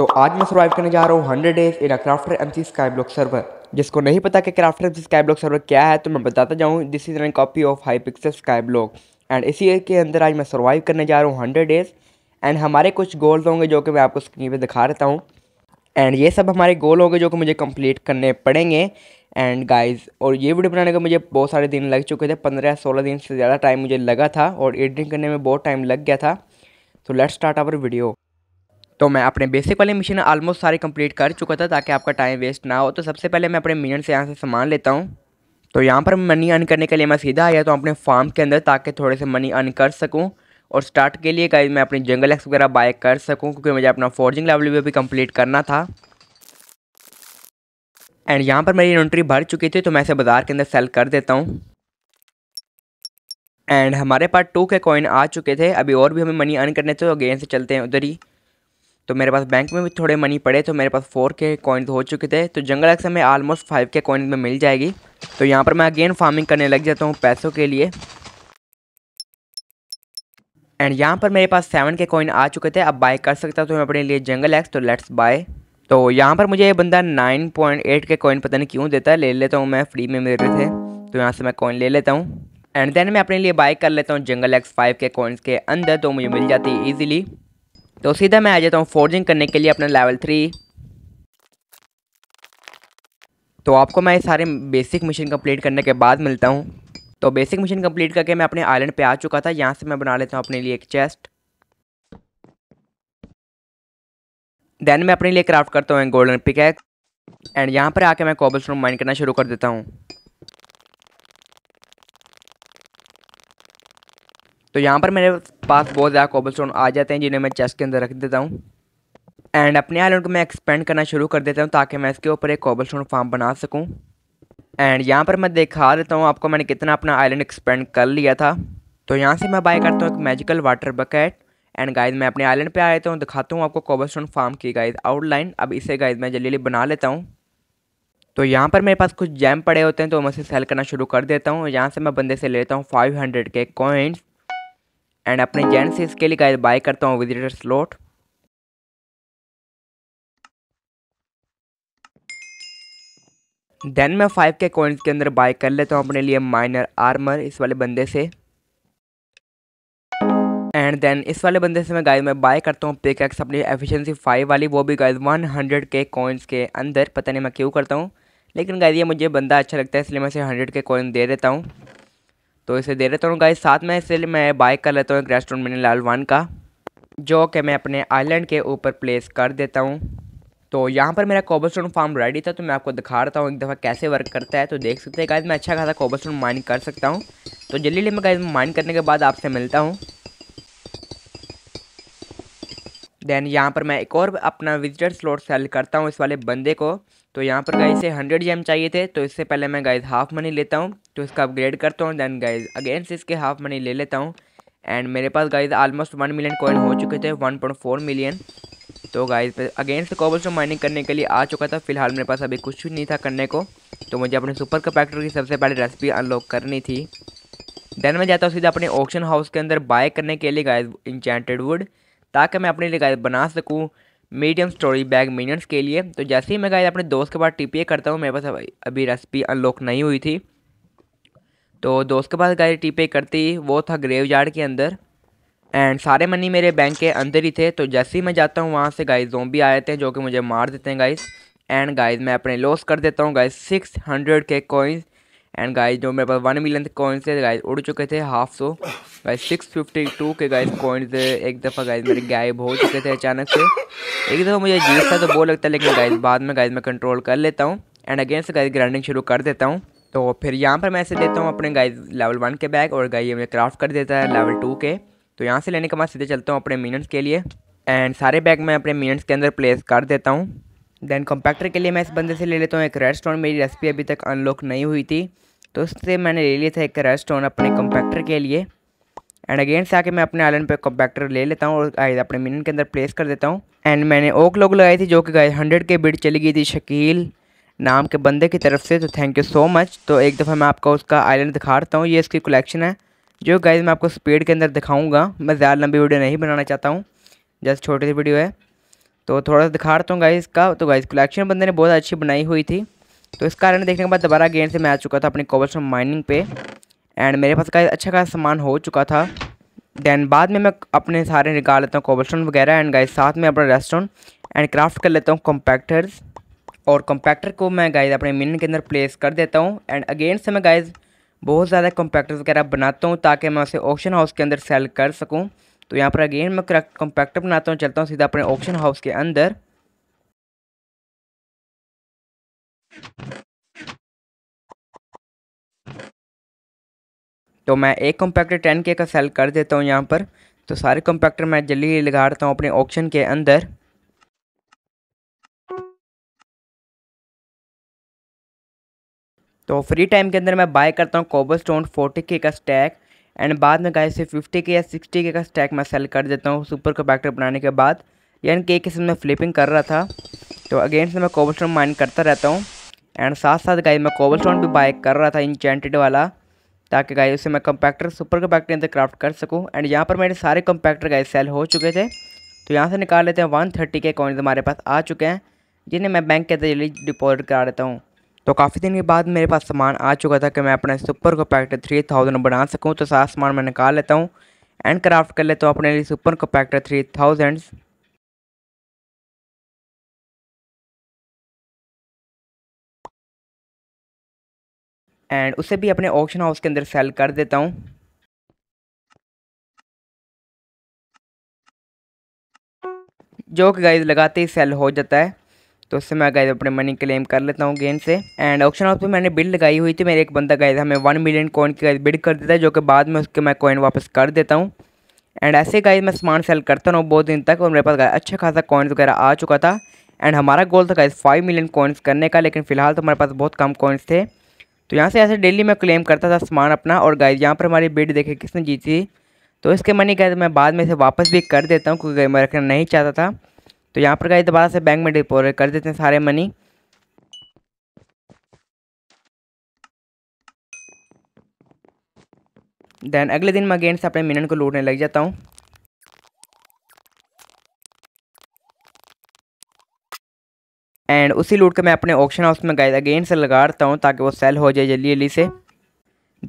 तो आज मैं सर्वाइव करने जा रहा हूँ hundred days in crafter M C sky block server जिसको नहीं पता कि crafter M C sky block server क्या है तो मैं बताता जाऊँ this is an copy of Hypixel sky block and इसी के अंदर आज मैं सर्वाइव करने जा रहा हूँ हंड्रेड डेज एंड हमारे कुछ गोल्स होंगे जो कि मैं आपको स्क्रीन पर दिखा देता हूँ एंड ये सब हमारे गोल होंगे जो कि मुझे कम्प्लीट करने पड़ेंगे एंड गाइज़ और ये वीडियो बनाने का मुझे बहुत सारे दिन लग चुके थे पंद्रह सोलह दिन से ज़्यादा टाइम मुझे लगा था और एडिटिंग करने में बहुत टाइम लग गया था तो लेट्स स्टार्ट आवर वीडियो तो मैं अपने बेसिक वाले मिशन आलमोस्ट सारे कंप्लीट कर चुका था ताकि आपका टाइम वेस्ट ना हो तो सबसे पहले मैं अपने मिनट से यहाँ से सामान लेता हूँ तो यहाँ पर मनी अर्न करने के लिए मैं सीधा आया तो अपने फार्म के अंदर ताकि थोड़े से मनी अर्न कर सकूँ और स्टार्ट के लिए कहीं मैं अपनी जंगल एक्स वगैरह बाय कर सकूँ क्योंकि मुझे अपना फोर्जिंग लेवल भी, अभी कंप्लीट करना था एंड यहाँ पर मेरी इन्वेंट्री भर चुकी थी तो मैं इसे बाज़ार के अंदर सेल कर देता हूँ एंड हमारे पास टू के कॉइन आ चुके थे अभी और भी हमें मनी अर्न करने थे तो अगेन से चलते हैं उधर ही तो मेरे पास बैंक में भी थोड़े मनी पड़े तो मेरे पास फोर के कॉइन्स हो चुके थे तो जंगल एक्स हमें आलमोस्ट फाइव के कॉइन में मिल जाएगी तो यहाँ पर मैं अगेन फार्मिंग करने लग जाता हूँ पैसों के लिए एंड यहाँ पर मेरे पास सेवन के कॉइन आ चुके थे अब बाय कर सकता तो मैं अपने लिए जंगल एक्स तो लेट्स बाय तो यहाँ पर मुझे ये बंदा nine point eight K coin पता नहीं क्यों देता है ले लेता हूँ मैं फ्री में मिल रहे थे तो यहाँ से मैं कॉइन ले लेता हूँ एंड देन मैं अपने लिए बाय कर लेता हूँ jungle axe five K coins के अंदर तो मुझे मिल जाती है ईजिली तो सीधा मैं आ जाता हूँ फोर्जिंग करने के लिए अपना लेवल थ्री तो आपको मैं सारे बेसिक मिशन कंप्लीट करने के बाद मिलता हूँ तो बेसिक मिशन कंप्लीट करके मैं अपने आइलैंड पे आ चुका था यहाँ से मैं बना लेता हूँ अपने लिए एक चेस्ट देन मैं अपने लिए क्राफ्ट करता हूँ गोल्डन पिकैक्स एंड यहाँ पर आके मैं कोबल स्टोन माइन करना शुरू कर देता हूँ तो यहाँ पर मेरे पास बहुत ज़्यादा कोबल आ जाते हैं जिन्हें मैं चेस्ट के अंदर रख देता हूँ एंड अपने आइलैंड को मैं एक्सपेंड करना शुरू कर देता हूँ ताकि मैं इसके ऊपर एक कोबल फार्म बना सकूँ एंड यहाँ पर मैं दिखा देता हूँ आपको मैंने कितना अपना आइलैंड एक्सपेंड कर लिया था तो यहाँ से मैं बाय करता हूँ एक magical water bucket and guys मैं अपने आइलैंड पे आ जाता हूँ दिखाता हूँ आपको कोबलस्टोन फार्म की गाइज आउटलाइन अब इसे गाइज मैं जल्दी जल्दी बना लेता हूँ तो यहाँ पर मेरे पास कुछ जैम पड़े होते हैं तो मैं उसे सेल करना शुरू कर देता हूँ यहाँ से मैं बंदे से लेता हूँ five hundred K coins and अपने जेंट्स इसके लिए गाइस बाय करता हूँ विजिटर स्लॉट देन मैं फाइव के कॉइन्स के अंदर बाय कर लेता हूँ अपने लिए माइनर आर्मर इस वाले बंदे से एंड देन इस वाले बंदे से मैं गाइस मैं बाय करता हूँ पिक एक्स अपनी एफिशिएंसी फाइव वाली वो भी guys one hundred K coins के अंदर पता नहीं मैं क्यों करता हूँ लेकिन गाइस ये मुझे बंदा अच्छा लगता है इसलिए मैं इसे हंड्रेड के कॉइन दे देता हूँ तो इसे दे देता हूँ गाइस साथ में इसलिए मैं बाय कर लेता हूँ एक रेस्टोरेंट मैंने लाल वन का जो कि मैं अपने आइलैंड के ऊपर प्लेस कर देता हूँ तो यहाँ पर मेरा कोबलस्टोन फार्म रेडी था तो मैं आपको दिखा रहा हूँ एक दफ़ा कैसे वर्क करता है तो देख सकते हैं गाइज मैं अच्छा खासा कोबलस्टोन माइन कर सकता हूँ तो जल्दी मैं गाइज माइन करने के बाद आपसे मिलता हूँ देन यहाँ पर मैं एक और अपना विजिटर स्लॉट सेल करता हूँ इस वाले बंदे को तो यहाँ पर गाइज से हंड्रेड जेम चाहिए थे तो इससे पहले मैं गाइज हाफ मनी लेता हूँ तो इसका अपग्रेड करता हूँ देन गाइज अगेन से इसके हाफ मनी ले लेता हूँ एंड मेरे पास guys almost one million coin हो चुके थे वन पॉइंट फोर मिलियन तो guys against cobblestone mining करने के लिए आ चुका था फिलहाल मेरे पास अभी कुछ भी नहीं था करने को तो मुझे अपने सुपर कपैक्टर की सबसे पहले रेसिपी अनलॉक करनी थी देन मैं जाता हूँ सीधा अपने ऑक्शन हाउस के अंदर बाय करने के लिए गाइज इंचेंटेड वुड ताकि मैं अपने लिए गाइज बना सकूँ मीडियम स्टोरी बैग मिनियंस के लिए तो जैसे ही मैं गाइस अपने दोस्त के पास टीपीए करता हूँ मेरे पास अभी रेसिपी अनलॉक नहीं हुई थी तो दोस्त के पास गाइस टीपीए करती वो था ग्रेव यार्ड के अंदर एंड सारे मनी मेरे बैंक के अंदर ही थे तो जैसे ही मैं जाता हूँ वहाँ से गाइस जोम्बी आए थे जो कि मुझे मार देते हैं गाइस एंड गाइस मैं अपने लॉस कर देता हूँ guys six hundred K coins and guys जो मेरे पास वन मिलियन कॉइन्स थे गाइस उड़ चुके थे half so guys six fifty two K guys coins एक दफ़ा गाइस मेरे गायब हो चुके थे अचानक से एक दफ़ा मुझे जीत था तो वो लगता है लेकिन गाइस बाद में गाइस मैं कंट्रोल कर लेता हूँ एंड अगेन से गाइस ग्राइंडिंग शुरू कर देता हूँ तो फिर यहाँ पर मैं ऐसे देता हूँ अपने गाइज लेवल वन के बैग और गाइज मुझे क्राफ्ट कर देता है लेवल टू के तो यहाँ से लेने के बाद सीधे चलता हूँ अपने मिनट्स के लिए एंड सारे बैग मैं अपने मिनट्स के अंदर प्लेस कर देता हूँ देन कॉम्पैक्टर के लिए मैं इस बंदे से ले लेता हूँ एक रेड स्टोन मेरी रेसिपी अभी तक अनलॉक नहीं हुई थी तो उससे मैंने ले लिया था एक रेड स्टोन अपने कॉम्पैक्टर के लिए एंड अगेन से आके मैं अपने आइलैंड पे कॉम्पैक्टर ले लेता हूँ और गाइस अपने मिनन के अंदर प्लेस कर देता हूँ एंड मैंने ओक लोग लगाई थी जो कि गाइस हंड्रेड के बिट चली गई थी शकील नाम के बंदे की तरफ से तो थैंक यू सो मच तो एक दफ़ा मैं आपको उसका आइलैंड दिखा देता हूँ ये इसकी कलेक्शन है जो गाइज मैं आपको स्पीड के अंदर दिखाऊँगा मैं ज़्यादा लंबी वीडियो नहीं बनाना चाहता हूँ जस्ट छोटी सी वीडियो है तो थोड़ा सा दिखा रहा हूँ गाइस का तो गाइस कलेक्शन बंदे ने बहुत अच्छी बनाई हुई थी तो इस कारण देखने के बाद दोबारा गेंद से मैं आ चुका था अपने कोबलस्टोन माइनिंग पे एंड मेरे पास का अच्छा खास सामान हो चुका था दैन बाद में मैं अपने सारे निकाल लेता हूँ कोबल वगैरह एंड गाइज साथ में अपना रेस्टोरेंट एंड क्राफ्ट कर लेता हूँ कॉम्पैक्टर्स और कॉम्पैक्टर को मैं गाइज अपने मिन के अंदर प्लेस कर देता हूँ एंड अगेन से मैं गाइज बहुत ज़्यादा कॉम्पैक्टर्स वगैरह बनाता हूँ ताकि मैं उसे ऑक्शन हाउस के अंदर सेल कर सकूँ तो यहाँ पर अगेन मैं करेक्ट कॉम्पैक्टर बनाता हूँ चलता हूँ सीधा अपने ऑप्शन हाउस के अंदर तो मैं एक कॉम्पैक्टर टेन के का सेल कर देता हूँ यहाँ पर तो सारे कॉम्पैक्टर मैं जल्दी लगा देता हूँ अपने ऑप्शन के अंदर तो फ्री टाइम के अंदर मैं बाय करता हूँ कोबल स्टोन फोर्टी के का स्टैक एंड बाद में गाइस से फिफ्टी के या सिक्सटी के का स्टैक मैं सेल कर देता हूँ सुपर कंपैक्टर बनाने के बाद यानी कि एक किस्म में फ्लिपिंग कर रहा था तो अगेन से मैं कोबल माइन करता रहता हूँ एंड साथ साथ गाइस मैं कोबल भी बाय कर रहा था इंचेंटेड वाला ताकि गाइस उसे मैं कंपैक्टर सुपर कंपैक्टर अंदर क्राफ्ट कर सकूँ एंड यहाँ पर मेरे सारे कंपैक्टर गाइस सेल हो चुके थे तो यहाँ से निकाल लेते हैं वन थर्टी के कॉइन्स हमारे पास आ चुके हैं जिन्हें मैं बैंक के अंदर डिपॉजिट करा देता हूँ तो काफ़ी दिन के बाद मेरे पास सामान आ चुका था कि मैं अपने सुपर को थ्री थाउजेंड बना सकूँ तो सारा सामान मैं निकाल लेता हूँ एंड क्राफ्ट कर लेता हूँ अपने लिए सुपर को थ्री थाउजेंड एंड उसे भी अपने ऑक्शन हाउस के अंदर सेल कर देता हूँ जो कि गाइज लगाते ही सेल हो जाता है तो उससे मैं गए अपने मनी क्लेम कर लेता हूँ गेंद से एंड ऑप्शन हाउस पे मैंने बिल लगाई हुई थी मेरे एक बंदा गए थे हमें वन मिलियन कॉइन की बिल कर देता है जो कि बाद में उसके मैं कॉइन वापस कर देता हूँ एंड ऐसे गाइज मैं सामान सेल करता रहा बहुत दिन तक और मेरे पास गाय अच्छा खासा कॉइन्स वगैरह आ चुका था एंड हमारा गोल था गाइज फाइव मिलियन कॉइन्स करने का लेकिन फिलहाल तो हमारे पास बहुत कम कॉइन्स थे तो यहाँ से ऐसे डेली मैं क्लेम करता था सामान अपना और गाइज यहाँ पर हमारी बिड देखे किसने जीती तो इसके मनी गाय मैं बाद में इसे वापस भी कर देता हूँ क्योंकि मैं रखना नहीं चाहता था तो यहाँ पर गए दोबारा तो से बैंक में डिपोजिट कर देते हैं सारे मनी देन अगले दिन मैं अगेन से अपने मिनन को लूटने लग जाता हूँ एंड उसी लूट के मैं अपने ऑक्शन हाउस में गए अगेन से लगा देता हूँ ताकि वो सेल हो जाए जल्दी जल्दी से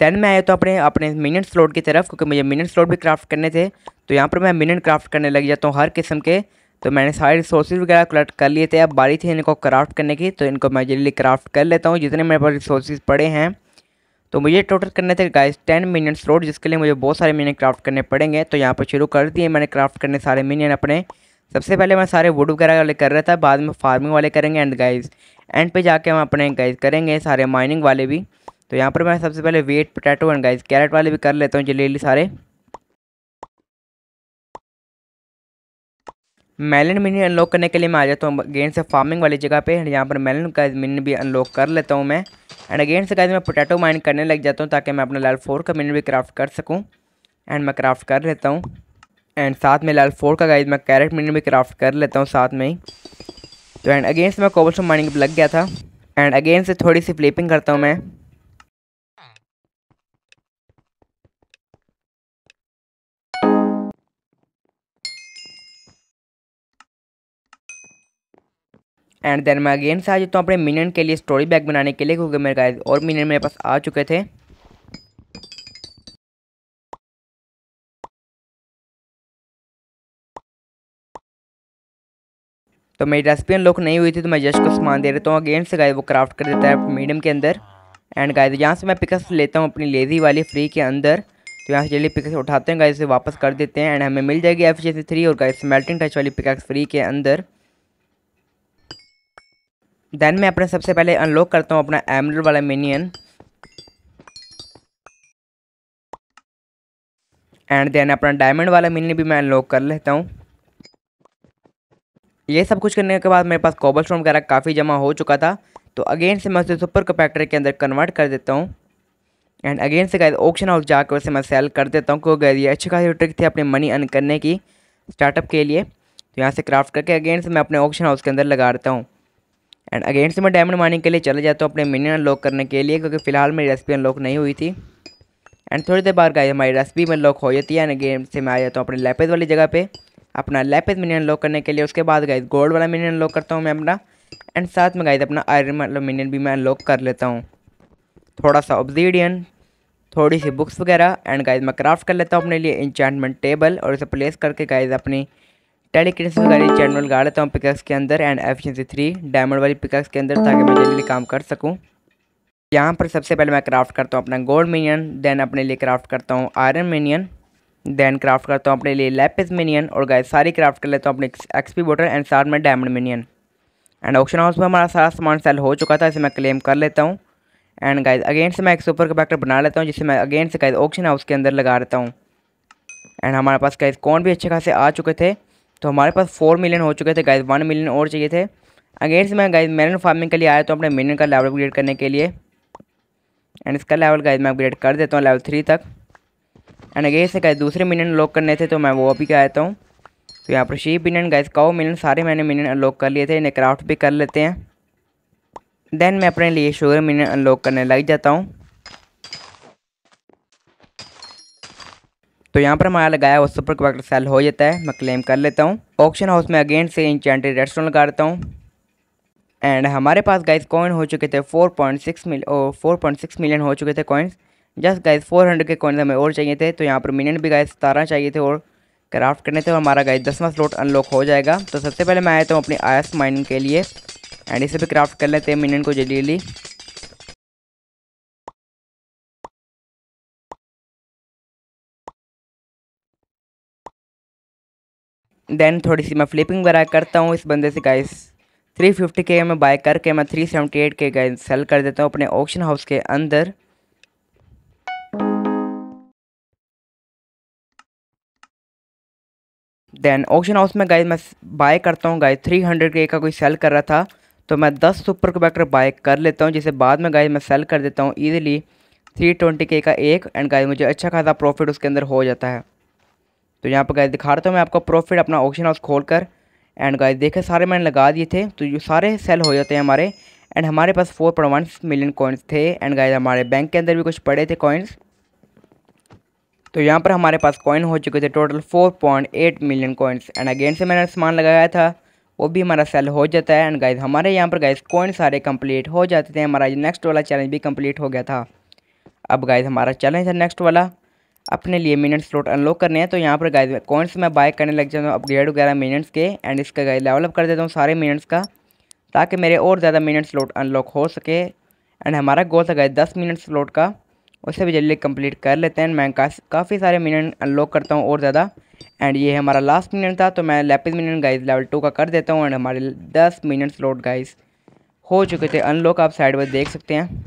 देन मैं आया तो अपने अपने मिनट स्लॉट की तरफ क्योंकि मुझे मिनट स्लॉट भी क्राफ्ट करने थे तो यहाँ पर मैं मिनट क्राफ्ट करने लग जाता हूँ हर किस्म के तो मैंने सारे रिसोर्सेज वगैरह कलेक्ट कर लिए थे अब बारी थी इनको क्राफ्ट करने की तो इनको मैं जल्दी क्राफ्ट कर लेता हूँ जितने मेरे पास रिसोर्सेज पड़े हैं तो मुझे टोटल करने थे गाइस टेन मिनियन रोड जिसके लिए मुझे बहुत सारे मिनियन क्राफ्ट करने पड़ेंगे तो यहाँ पर शुरू कर दिए मैंने क्राफ्ट करने सारे मिनियन अपने सबसे पहले मैं सारे वुड वगैरह वाले कर रहा था बाद में फार्मिंग वाले करेंगे एंड गाइस एंड पे जाके हम अपने गाइस करेंगे सारे माइनिंग वाले भी तो यहाँ पर मैं सबसे पहले wheat potato and guys carrot वाले भी कर लेता हूँ जल्दी सारे मेलन मिनी अनलॉक करने के लिए मैं आ जाता हूँ अगेन से फार्मिंग वाली जगह पे यहाँ पर मेलन का मिनी भी अनलॉक कर लेता हूँ मैं एंड अगेन से गाइज मैं पोटैटो माइन करने लग जाता हूँ ताकि मैं अपना लाल फोर का मिनी भी क्राफ्ट कर सकूँ एंड मैं क्राफ्ट कर लेता हूँ एंड साथ में लाल फोर का गाइज मैं कैरेट मिनी भी क्राफ्ट कर लेता हूँ साथ में ही तो एंड अगेन से मैं कोबल माइनिंग लग गया था एंड अगेन से थोड़ी सी फ्लिपिंग करता हूँ मैं एंड देन मैं अगेन से आ जाता हूँ अपने मिनन के लिए स्टोरी बैग बनाने के लिए क्योंकि मेरे गाय और मिनन मेरे पास आ चुके थे तो मेरी रेसिपी अनलॉक नहीं हुई थी तो मैं जस्ट को सामान दे देता हूँ अगेन से गाय वो क्राफ्ट कर देता है मीडियम के अंदर एंड गाय यहाँ से मैं पिकस लेता हूँ अपनी लेजी वाली फ्री के अंदर तो यहाँ से जल्दी पिकस उठाते हैं गाय से वापस कर देते हैं एंड हमें मिल जाएगी एफिशिएंसी थ्री और गाय से मेल्टिंग टच वाली पिकस फ्री के अंदर देन मैं अपने सबसे पहले अनलॉक करता हूँ अपना एमरल वाला मिनियन एंड देन अपना डायमंड वाला मिनियन भी मैं अनलॉक कर लेता हूँ ये सब कुछ करने के बाद मेरे पास कॉबल स्टोन वगैरह काफ़ी जमा हो चुका था तो अगेन से मैं उसे सुपर कंपैक्टर के अंदर कन्वर्ट कर देता हूँ एंड अगेन से गए ऑप्शन हाउस जाकर उसे मैं सेल कर देता हूँ क्योंकि ये अच्छी खासी ट्रिक थी अपने मनी अर्न करने की स्टार्टअप के लिए तो यहाँ से क्राफ्ट करके अगेन से मैं अपने ऑप्शन हाउस के अंदर लगा देता हूँ एंड अगेन से मैं डायमंड माइनिंग के लिए चले जाता हूँ अपने मिनियन अनलॉक करने के लिए क्योंकि फिलहाल मेरी रेसिपी अनलॉक नहीं हुई थी एंड थोड़ी देर बाद गाइस हमारी रेसिपी में लॉक हो जाती है एंड गेम से मैं आ जाता हूँ अपने लैपेज वाली जगह पे अपना लैपेज मिनियन अनलॉक करने के लिए उसके बाद गाइस गोल्ड वाला मिनियन लॉक करता हूँ मैं अपना एंड साथ में गाइस अपना आयरन मतलब मिनियन भी मैं अनलॉक कर लेता हूँ थोड़ा सा ऑब्जीडियन थोड़ी सी बुक्स वगैरह एंड गाइज मैं क्राफ्ट कर लेता हूँ अपने लिए इंचमेंट टेबल और उसे प्लेस करके गाइज अपनी टेलीक्रेशन वाली चैंडल गाड़ लेता हूँ पिकैक्स के अंदर एंड एफिशिएंसी थ्री डायमंड वाली पिकक्स के अंदर ताकि मैं जल्दी काम कर सकूँ यहाँ पर सबसे पहले मैं क्राफ्ट करता हूँ अपना गोल्ड मिनियन देन अपने लिए क्राफ्ट करता हूँ आयरन मिनियन देन क्राफ्ट करता हूँ अपने लिए लेपिस मिनियन और गाय सारी क्राफ्ट कर लेता हूँ अपने एक्सपी बोटर एंड साथ में diamond minion and auction house में हमारा सारा सामान सेल हो चुका था इसे मैं क्लेम कर लेता हूँ एंड गाइज अगेन से मैं एक सुपर कंपैक्टर बना लेता हूँ जिसे मैं अगेन से गाइज ऑक्शन हाउस के अंदर लगा लेता हूँ एंड हमारे पास गाइज कौन भी अच्छे खासे आ चुके थे तो हमारे पास फोर मिलियन हो चुके थे गाइज वन मिलियन और चाहिए थे अगेन से मैं गाइज मेरन फार्मिंग के लिए आया तो अपने मिनरल का लेवल अपग्रेड करने के लिए एंड इसका लेवल गाइज मैं अपग्रेड कर देता हूँ लेवल थ्री तक एंड अगेन से गाइज दूसरे मिनरल लॉक करने थे तो मैं वो अभी आता हूँ तो यहाँ पर शीप मिनन गाइज काओ मिनन सारे मैंने मिनन अनलॉक कर लिए थे इन्हें क्राफ्ट भी कर लेते हैं देन मैं अपने लिए शुगर मिनियन अनलॉक करने लग जाता हूँ तो यहाँ पर हमारा लगाया वो सुपर कलेक्टर सेल हो जाता है मैं क्लेम कर लेता हूँ ऑप्शन हाउस में अगेन से इंचेंटेड रेस्टोरेंट लगा देता हूँ एंड हमारे पास गाइस कॉइन हो चुके थे 4.6 मिल और सिक्स मिलियन हो चुके थे कॉइन्स जस्ट गाइस 400 के कॉइन्स हमें और चाहिए थे तो यहाँ पर मिलियन भी गाय सतारह चाहिए थे और क्राफ्ट करने थे और हमारा गाइस दसवां स्लॉट अनलॉक हो जाएगा तो सबसे पहले मैं आया था अपनी आयस माइनिंग के लिए एंड इसे भी क्राफ्ट कर लेते हैं मिनियन को जल्दी जल्दी देन थोड़ी सी मैं फ्लिपिंग वगैरह करता हूँ इस बंदे से गाइस 350 के में बाय करके मैं 378 के गाइस सेल कर देता हूँ अपने ऑक्शन हाउस के अंदर देन ऑक्शन हाउस में गाइस मैं बाय करता हूँ गाइस 300 के का कोई सेल कर रहा था तो मैं 10 सुपर कबैक्टर बाय कर लेता हूँ जिसे बाद में गाइस मैं सेल कर देता हूँ ईजिली ट्वेंटी के का एक एंड गाइस मुझे अच्छा खासा प्रॉफिट उसके अंदर हो जाता है तो यहाँ पर गाय दिखा रहा था मैं आपको प्रॉफिट अपना ऑप्शन हाउस खोल कर एंड गाय देखे सारे मैंने लगा दिए थे तो ये सारे सेल हो जाते हैं हमारे एंड हमारे पास four point one million coins थे एंड गाय हमारे बैंक के अंदर भी कुछ पड़े थे कॉइन्स तो यहाँ पर हमारे पास कॉइन हो चुके थे total four point eight million coins and again से मैंने सामान लगाया था वो भी हमारा सेल हो जाता है एंड गाइस हमारे यहाँ पर गाइस कॉइन सारे कंप्लीट हो जाते थे हमारा नेक्स्ट वाला चैलेंज भी कंप्लीट हो गया था अब गाइस हमारा चैलेंज है नेक्स्ट वाला अपने लिए मिनट स्लॉट अनलॉक करने हैं तो यहाँ पर गाइज कॉइन्स मैं बाय करने लग जाता हूँ अपग्रेड वगैरह मिनट्स के एंड इसका गाइज डेवलप कर देता हूँ सारे मिनट्स का ताकि मेरे और ज़्यादा मिनट स्लॉट अनलॉक हो सके एंड हमारा गोल था गाइज दस मिनट स्लॉट का उसे भी जल्दी कंप्लीट कर लेते हैं मैं काफ़ी सारे मिनट अनलॉक करता हूँ और ज़्यादा एंड ये हमारा लास्ट मिनट था तो मैं lapis minion guys level two का कर देता हूँ एंड हमारे दस मिनट स्लॉट गाइज हो चुके थे अनलॉक आप साइड पर देख सकते हैं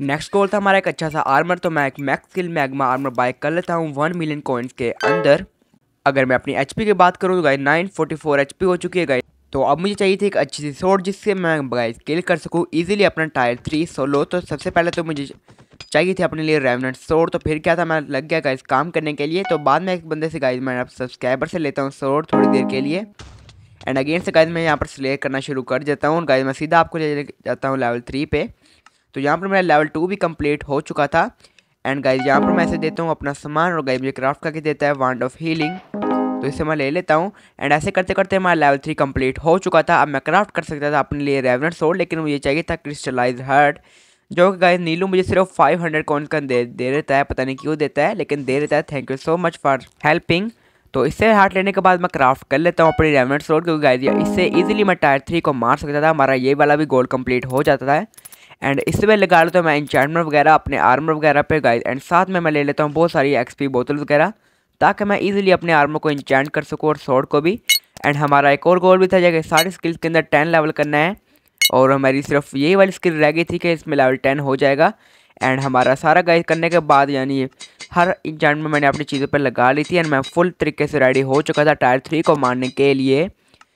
नेक्स्ट गोल था हमारा एक अच्छा सा आर्मर तो मैं एक max kill magma armour buy कर लेता हूँ वन मिलियन कॉइन्स के अंदर अगर मैं अपनी एचपी की बात करूँ तो guy nine forty four H P हो चुकी है गाई तो अब मुझे चाहिए थी एक अच्छी सी शॉट जिससे मैं गाई स्किल कर सकूँ ईजिली अपना टायर थ्री सोलो तो सबसे पहले तो मुझे चाहिए थी अपने लिए रेवनेंट सोड तो फिर क्या था मैं लग गया गाइस काम करने के लिए तो बाद में एक बंदे से गाइज मैं सब्सक्राइबर से लेता हूँ सोड थोड़ी देर के लिए एंड अगेन से गाइज मैं यहाँ पर सिलेक्ट करना शुरू कर देता हूँ गाइज मैं सीधा आपको ले जाता हूँ लेवल थ्री पे तो यहाँ पर मेरा लेवल टू भी कंप्लीट हो चुका था एंड गाइज यहाँ पर मैं ऐसे देता हूँ अपना सामान और गाइज मुझे क्राफ्ट करके देता है वांड ऑफ हीलिंग तो इसे मैं ले लेता हूँ एंड ऐसे करते करते हमारा लेवल थ्री कंप्लीट हो चुका था अब मैं क्राफ्ट कर सकता था अपने लिए रेवनेंट सोड लेकिन मुझे चाहिए था क्रिस्टलाइज हर्ट जो कि गाइज नीलू मुझे सिर्फ फाइव हंड्रेड कॉन्स का दे दे देता है पता नहीं क्यों देता है लेकिन दे देता है thank you so much for helping तो इससे हार्ट लेने के बाद मैं क्राफ्ट कर लेता हूँ अपनी रेवनेंट सोड क्योंकि गाइज इससे ईजिली मैं टायर थ्री को मार सकता था हमारा ये वाला भी गोल कम्प्लीट हो जाता था एंड इससे मैं लगा लेता हूँ मैं इंचार्टमेंट वगैरह अपने आर्मर वगैरह पे गाइस एंड साथ में मैं ले लेता हूँ बहुत सारी एक्सपी बोतल वगैरह ताकि मैं इजीली अपने आर्मर को इंचार्ट कर सकूँ और शॉर्ट को भी एंड हमारा एक और गोल भी था जैसे सारी स्किल्स के अंदर टेन लेवल करना है और हमारी सिर्फ यही वाली स्किल रह गई थी कि इसमें लेवल टेन हो जाएगा एंड हमारा सारा गाइड करने के बाद यानी हर इंचार्ट मैंने अपनी चीज़ों पर लगा ली थी एंड मैं फुल तरीके से रेडी हो चुका था टायर थ्री को मारने के लिए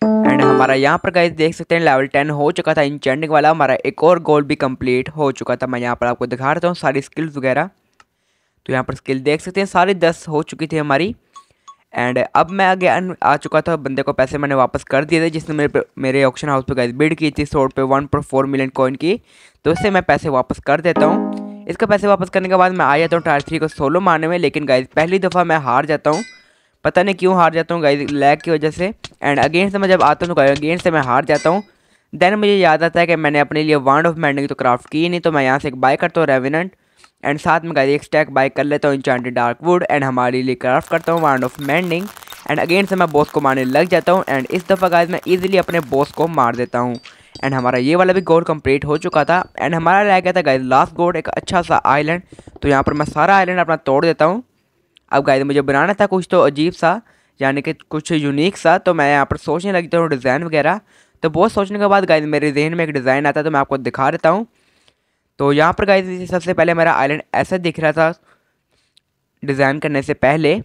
एंड हमारा यहाँ पर गाइज देख सकते हैं लेवल टेन हो चुका था इंचेंडिंग वाला हमारा एक और गोल भी कंप्लीट हो चुका था मैं यहाँ पर आपको दिखा रहा हूँ सारी स्किल्स वगैरह तो यहाँ पर स्किल देख सकते हैं सारी दस हो चुकी थी हमारी एंड अब मैं आगे आ चुका था बंदे को पैसे मैंने वापस कर दिए थे जिसने मेरे मेरे ऑप्शन हाउस पर गाइज बिड की थी सोड पे one point four million coin की तो इससे मैं पैसे वापस कर देता हूँ इसका पैसे वापस करने के बाद मैं आ जाता हूँ टायर थ्री को सोलो मारने में लेकिन गाइज पहली दफ़ा मैं हार जाता हूँ पता नहीं क्यों हार जाता हूँ गाइज लैग की वजह से एंड अगेंस्ट से मैं जब आता हूँ अगेंस्ट तो से मैं हार जाता हूँ देन मुझे याद आता है कि मैंने अपने लिए वांड ऑफ मैंडिंग तो क्राफ्ट की नहीं तो मैं यहाँ से एक बाय करता हूँ रेविनेंट एंड साथ में गाइज एक स्टैक बाय कर लेता हूँ इंचांटेड डार्क वुड एंड हमारे लिए क्राफ्ट करता हूँ wand of mending and again से मैं बॉस को मारने लग जाता हूँ एंड इस दफ़ा गाइज मैं ईजिली अपने बॉस को मार देता हूँ एंड हमारा ये वाला भी गोड कम्प्लीट हो चुका था एंड हमारा रह गया था गाइज लास्ट गोड एक अच्छा सा आइलैंड तो यहाँ पर मैं सारा आइलैंड अपना तोड़ देता हूँ अब गाय मुझे बनाना था कुछ तो अजीब सा यानी कि कुछ यूनिक सा तो मैं यहाँ पर सोचने लगता हूँ डिज़ाइन वगैरह तो बहुत सोचने के बाद गाय मेरे जहन में एक डिज़ाइन आता तो मैं आपको दिखा देता हूँ तो यहाँ पर गाय सबसे पहले मेरा आइलैंड ऐसा दिख रहा था डिज़ाइन करने से पहले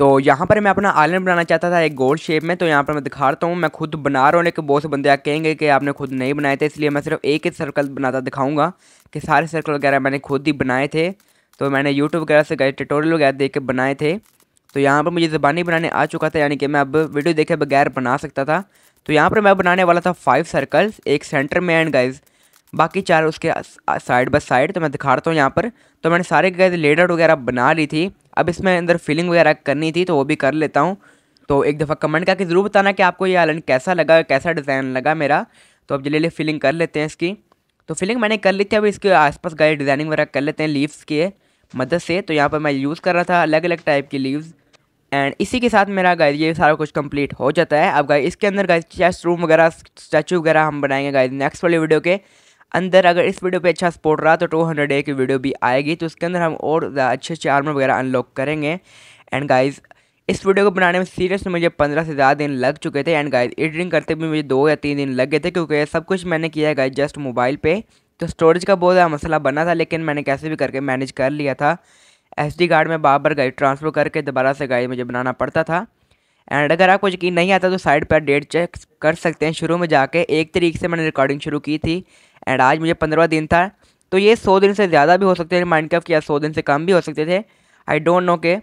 तो यहाँ पर मैं अपना आइलैंड बनाना चाहता था एक गोल शेप में तो यहाँ पर मैं दिखाता हूँ मैं खुद बना रहा हूँ लेकिन बहुत से बंदे आप कहेंगे कि आपने खुद नहीं बनाए थे इसलिए मैं सिर्फ एक ही सर्कल बनाता दिखाऊंगा कि सारे सर्कल वगैरह मैंने खुद ही बनाए थे तो मैंने यूट्यूब वगैरह से गए टिटोरियल वगैरह देख के बनाए थे तो यहाँ पर मुझे ज़बानी बनाने आ चुका था यानी कि मैं अब वीडियो देखे बगैर बना सकता था तो यहाँ पर मैं बनाने वाला था फाइव सर्कल्स एक सेंटर में एंड गाइज बाकी चार उसके साइड बाय साइड तो मैं दिखा रहा हूँ यहाँ पर तो मैंने सारे गाइज लेडर वगैरह बना ली थी अब इसमें अंदर फिलिंग वगैरह करनी थी तो वो भी कर लेता हूँ तो एक दफ़ा कमेंट करके ज़रूर बताना कि आपको ये आइलैंड कैसा लगा कैसा डिज़ाइन लगा मेरा तो अब जल्दी फिलिंग कर लेते हैं इसकी तो फिलिंग मैंने कर ली थी अब इसके आसपास गए डिज़ाइनिंग वगैरह कर लेते हैं लीव्स के मदद से तो यहाँ पर मैं यूज़ कर रहा था अलग अलग टाइप की लीव्स एंड इसी के साथ मेरा गाय ये सारा कुछ कंप्लीट हो जाता है अब गाय इसके अंदर गाय चेस्ट रूम वगैरह स्टैचू वगैरह हम बनाएंगे गाय नेक्स्ट वाले वीडियो के अंदर अगर इस वीडियो पे अच्छा सपोर्ट रहा तो टू हंड्रेड ए की वीडियो भी आएगी तो उसके अंदर हम और अच्छे अच्छे आर्मर वगैरह अनलॉक करेंगे एंड गाइज इस वीडियो को बनाने में सीरियस मुझे पंद्रह से ज़्यादा दिन लग चुके थे एंड गाइज एडिटिंग करते भी मुझे दो या तीन दिन लग गए थे क्योंकि सब कुछ मैंने किया गाइज जस्ट मोबाइल पर तो स्टोरेज का बहुत ज़्यादा मसला बना था लेकिन मैंने कैसे भी करके मैनेज कर लिया था एस डी कार्ड में बार बार गाइड ट्रांसफ़र करके दोबारा से गाइड मुझे बनाना पड़ता था एंड अगर आपको यकीन नहीं आता तो साइड पर डेट चेक कर सकते हैं शुरू में जाके एक तरीक से मैंने रिकॉर्डिंग शुरू की थी एंड आज मुझे पंद्रहवा दिन था तो ये सौ दिन से ज़्यादा भी हो सकते थे माइंड कप या सौ दिन से कम भी हो सकते थे आई डोंट नो के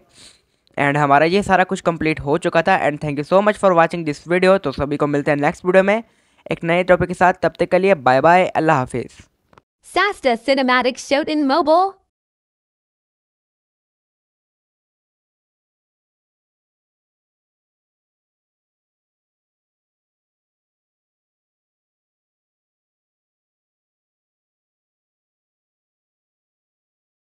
एंड हमारा ये सारा कुछ कंप्लीट हो चुका था and thank you so much for watching this video तो सभी को मिलते हैं नेक्स्ट वीडियो में एक नए टॉपिक के साथ तब तक के लिए बाय बाय अल्लाह हाफिज़ Fastest Cinematic Shout in Mobile